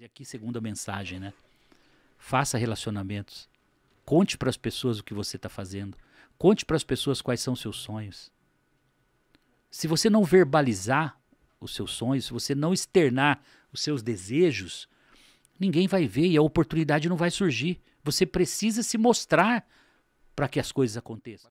E aqui, segunda mensagem, né? Faça relacionamentos. Conte para as pessoas o que você está fazendo. Conte para as pessoas quais são seus sonhos. Se você não verbalizar os seus sonhos, se você não externar os seus desejos, ninguém vai ver e a oportunidade não vai surgir. Você precisa se mostrar para que as coisas aconteçam.